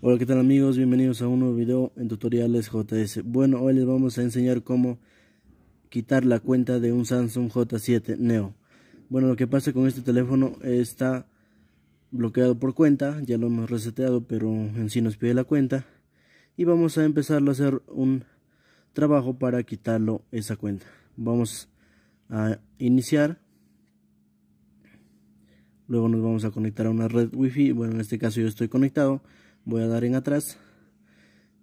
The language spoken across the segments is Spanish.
Hola qué tal amigos, bienvenidos a un nuevo video en tutoriales JS Bueno, hoy les vamos a enseñar cómo quitar la cuenta de un Samsung J7 Neo Bueno, lo que pasa con este teléfono está bloqueado por cuenta, ya lo hemos reseteado pero en sí nos pide la cuenta Y vamos a empezarlo a hacer un trabajo para quitarlo esa cuenta Vamos a iniciar Luego nos vamos a conectar a una red wifi, bueno en este caso yo estoy conectado voy a dar en atrás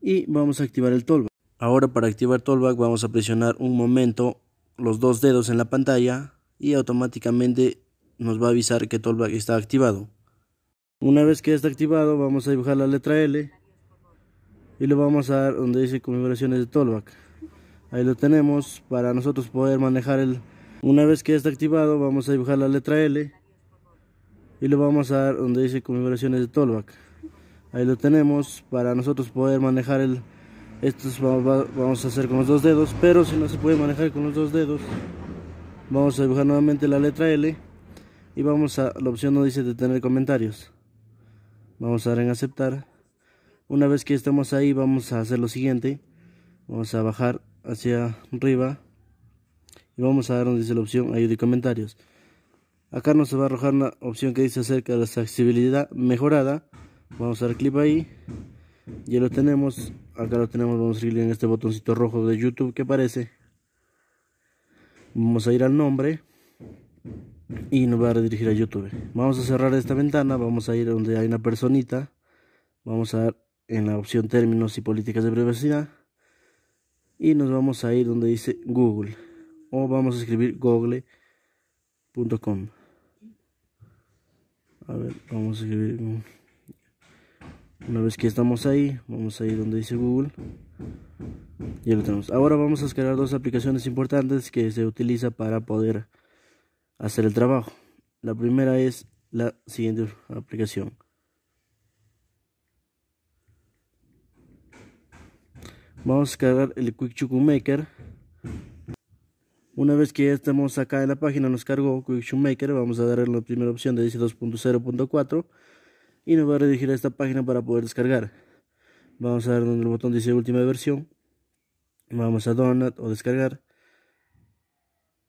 y vamos a activar el tollback. Ahora para activar tollback vamos a presionar un momento los dos dedos en la pantalla y automáticamente nos va a avisar que tollback está activado. Una vez que está activado vamos a dibujar la letra L y le vamos a dar donde dice configuraciones de tollback. Ahí lo tenemos para nosotros poder manejar el... Una vez que está activado vamos a dibujar la letra L y le vamos a dar donde dice configuraciones de tollback ahí lo tenemos para nosotros poder manejar el estos vamos a hacer con los dos dedos pero si no se puede manejar con los dos dedos vamos a dibujar nuevamente la letra L y vamos a la opción no dice de tener comentarios vamos a dar en aceptar una vez que estamos ahí vamos a hacer lo siguiente vamos a bajar hacia arriba y vamos a dar donde dice la opción ayuda y comentarios acá nos va a arrojar una opción que dice acerca de la accesibilidad mejorada vamos a dar clic ahí ya lo tenemos acá lo tenemos vamos a ir en este botoncito rojo de youtube que aparece vamos a ir al nombre y nos va a redirigir a youtube vamos a cerrar esta ventana vamos a ir donde hay una personita vamos a dar en la opción términos y políticas de privacidad y nos vamos a ir donde dice google o vamos a escribir google.com a ver vamos a escribir una vez que estamos ahí, vamos a ir donde dice Google. y lo tenemos. Ahora vamos a descargar dos aplicaciones importantes que se utiliza para poder hacer el trabajo. La primera es la siguiente aplicación. Vamos a descargar el Quick Maker. Una vez que ya estamos acá en la página, nos cargó Quick Maker. Vamos a darle la primera opción de dice 2.0.4 y nos va a dirigir a esta página para poder descargar. Vamos a ver donde el botón dice última versión. Vamos a download o descargar.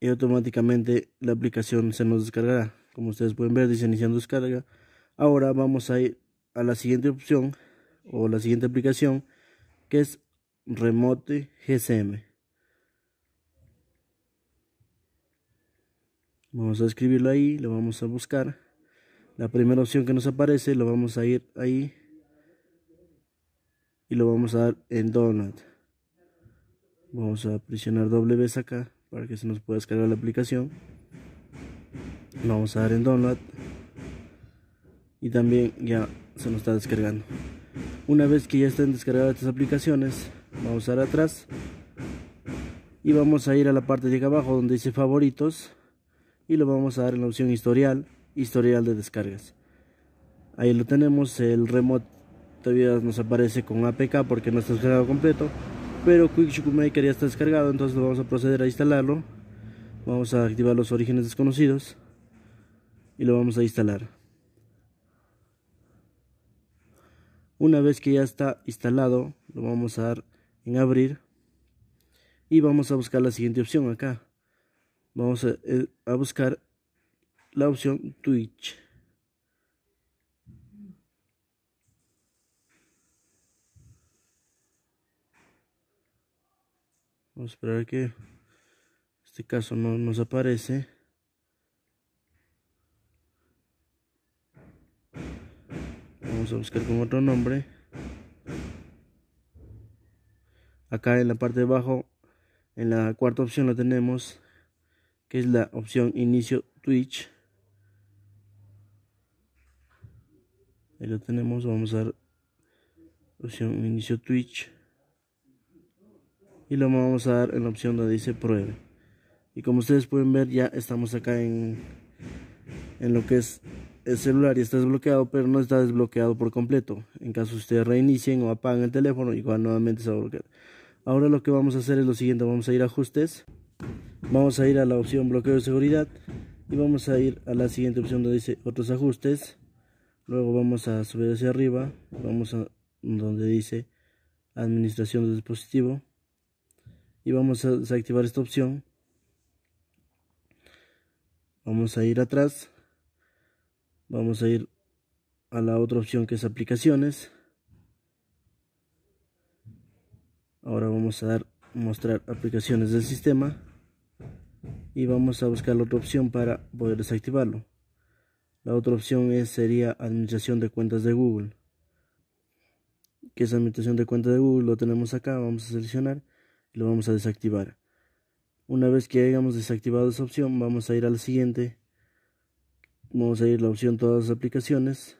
Y automáticamente la aplicación se nos descargará. Como ustedes pueden ver, dice iniciando descarga. Ahora vamos a ir a la siguiente opción o la siguiente aplicación que es Remote GSM. Vamos a escribirlo ahí, lo vamos a buscar la primera opción que nos aparece lo vamos a ir ahí y lo vamos a dar en Donut vamos a presionar doble vez acá para que se nos pueda descargar la aplicación vamos a dar en Download y también ya se nos está descargando una vez que ya estén descargadas estas aplicaciones vamos a dar atrás y vamos a ir a la parte de acá abajo donde dice favoritos y lo vamos a dar en la opción historial historial de descargas. Ahí lo tenemos, el remote todavía nos aparece con APK porque no está descargado completo, pero Quick Maker ya está descargado, entonces vamos a proceder a instalarlo. Vamos a activar los orígenes desconocidos y lo vamos a instalar. Una vez que ya está instalado, lo vamos a dar en abrir y vamos a buscar la siguiente opción acá. Vamos a eh, buscar la opción Twitch. Vamos a esperar que este caso no nos aparece. Vamos a buscar con otro nombre. Acá en la parte de abajo, en la cuarta opción lo tenemos, que es la opción inicio Twitch. ahí lo tenemos vamos a dar opción inicio twitch y lo vamos a dar en la opción donde dice pruebe y como ustedes pueden ver ya estamos acá en en lo que es el celular y está desbloqueado pero no está desbloqueado por completo en caso ustedes reinicien o apaguen el teléfono igual nuevamente se va a bloquear ahora lo que vamos a hacer es lo siguiente vamos a ir a ajustes vamos a ir a la opción bloqueo de seguridad y vamos a ir a la siguiente opción donde dice otros ajustes Luego vamos a subir hacia arriba, vamos a donde dice administración del dispositivo y vamos a desactivar esta opción. Vamos a ir atrás, vamos a ir a la otra opción que es aplicaciones. Ahora vamos a dar mostrar aplicaciones del sistema y vamos a buscar la otra opción para poder desactivarlo. La otra opción es, sería administración de cuentas de Google. Que es administración de cuentas de Google, lo tenemos acá, vamos a seleccionar y lo vamos a desactivar. Una vez que hayamos desactivado esa opción, vamos a ir al siguiente. Vamos a ir a la opción todas las aplicaciones.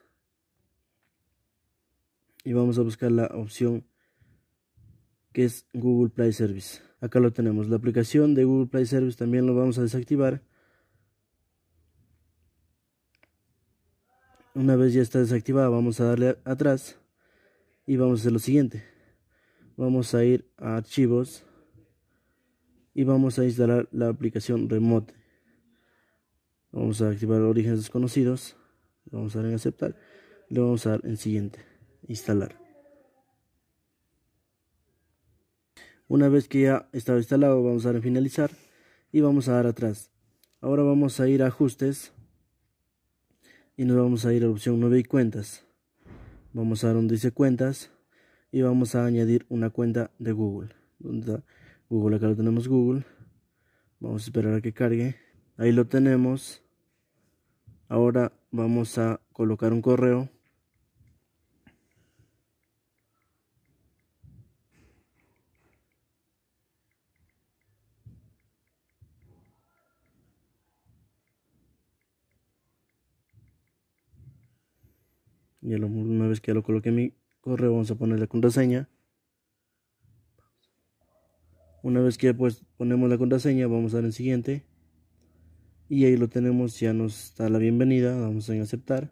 Y vamos a buscar la opción que es Google Play Service. Acá lo tenemos. La aplicación de Google Play Service también lo vamos a desactivar. una vez ya está desactivada vamos a darle atrás y vamos a hacer lo siguiente vamos a ir a archivos y vamos a instalar la aplicación remote vamos a activar orígenes desconocidos vamos a dar en aceptar le vamos a dar en siguiente instalar una vez que ya está instalado vamos a dar en finalizar y vamos a dar atrás ahora vamos a ir a ajustes y nos vamos a ir a la opción 9 y cuentas. Vamos a donde dice cuentas y vamos a añadir una cuenta de Google. Google, acá lo tenemos Google. Vamos a esperar a que cargue. Ahí lo tenemos. Ahora vamos a colocar un correo. Y lo una vez que ya lo coloqué en mi correo, vamos a poner la contraseña. Una vez que pues ponemos la contraseña, vamos a dar en siguiente. Y ahí lo tenemos, ya nos da la bienvenida, vamos a aceptar.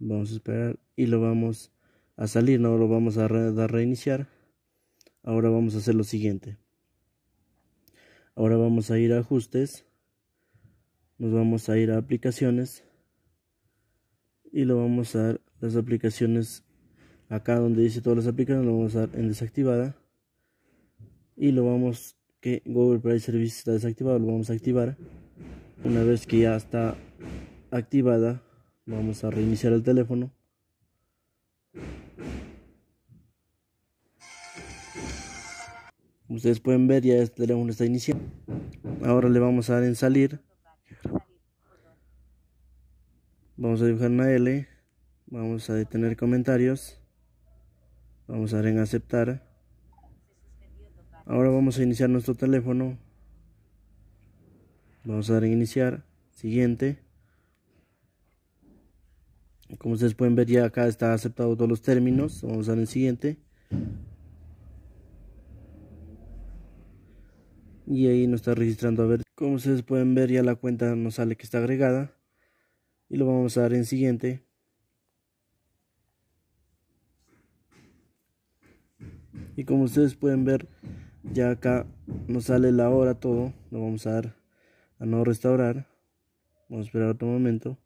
Vamos a esperar y lo vamos a salir, no lo vamos a dar reiniciar. Ahora vamos a hacer lo siguiente. Ahora vamos a ir a ajustes. Nos vamos a ir a aplicaciones y lo vamos a dar las aplicaciones acá donde dice todas las aplicaciones lo vamos a dar en desactivada y lo vamos que Google Play Service está desactivado lo vamos a activar una vez que ya está activada vamos a reiniciar el teléfono ustedes pueden ver ya este teléfono está iniciado ahora le vamos a dar en salir vamos a dibujar una L vamos a detener comentarios vamos a dar en aceptar ahora vamos a iniciar nuestro teléfono vamos a dar en iniciar siguiente como ustedes pueden ver ya acá está aceptado todos los términos vamos a dar en siguiente y ahí nos está registrando a ver como ustedes pueden ver ya la cuenta nos sale que está agregada y lo vamos a dar en siguiente y como ustedes pueden ver ya acá nos sale la hora todo lo vamos a dar a no restaurar vamos a esperar otro momento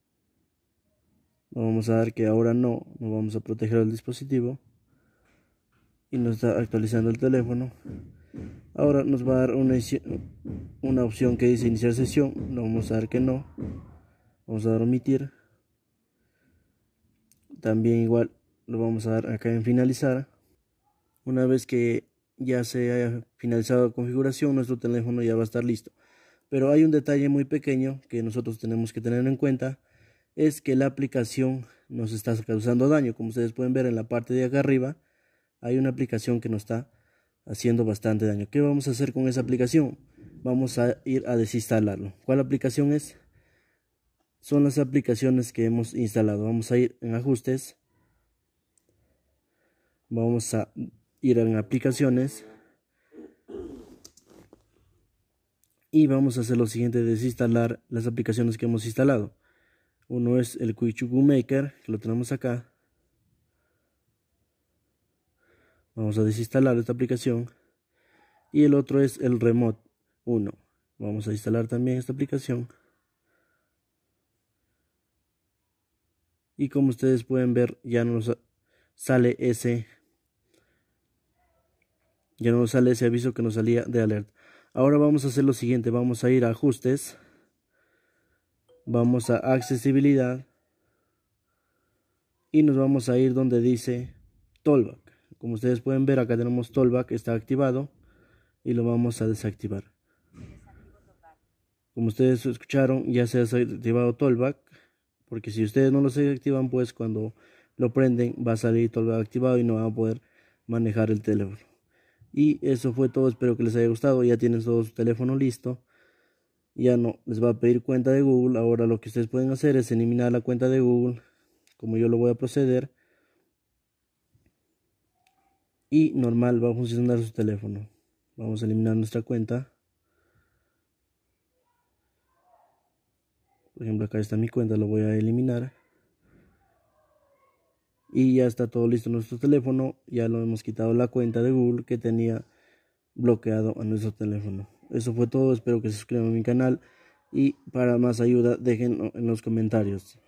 lo vamos a dar que ahora no no vamos a proteger el dispositivo y nos está actualizando el teléfono ahora nos va a dar una, una opción que dice iniciar sesión lo vamos a dar que no vamos a dar omitir también igual lo vamos a dar acá en finalizar una vez que ya se haya finalizado la configuración nuestro teléfono ya va a estar listo pero hay un detalle muy pequeño que nosotros tenemos que tener en cuenta es que la aplicación nos está causando daño como ustedes pueden ver en la parte de acá arriba hay una aplicación que nos está haciendo bastante daño ¿qué vamos a hacer con esa aplicación? vamos a ir a desinstalarlo ¿cuál aplicación es? son las aplicaciones que hemos instalado. Vamos a ir en ajustes. Vamos a ir en aplicaciones. Y vamos a hacer lo siguiente, desinstalar las aplicaciones que hemos instalado. Uno es el Quichugu Maker, que lo tenemos acá. Vamos a desinstalar esta aplicación. Y el otro es el Remote 1. Vamos a instalar también esta aplicación. y como ustedes pueden ver ya no nos sale ese ya no sale ese aviso que nos salía de alerta ahora vamos a hacer lo siguiente vamos a ir a ajustes vamos a accesibilidad y nos vamos a ir donde dice tollback como ustedes pueden ver acá tenemos tollback está activado y lo vamos a desactivar como ustedes escucharon ya se ha desactivado tollback porque si ustedes no lo activan, pues cuando lo prenden va a salir todo activado y no van a poder manejar el teléfono. Y eso fue todo, espero que les haya gustado, ya tienen todo su teléfono listo. Ya no les va a pedir cuenta de Google, ahora lo que ustedes pueden hacer es eliminar la cuenta de Google, como yo lo voy a proceder. Y normal va a funcionar su teléfono. Vamos a eliminar nuestra cuenta. Por ejemplo, acá está mi cuenta, lo voy a eliminar. Y ya está todo listo nuestro teléfono. Ya lo hemos quitado la cuenta de Google que tenía bloqueado a nuestro teléfono. Eso fue todo. Espero que se suscriban a mi canal. Y para más ayuda, dejen en los comentarios.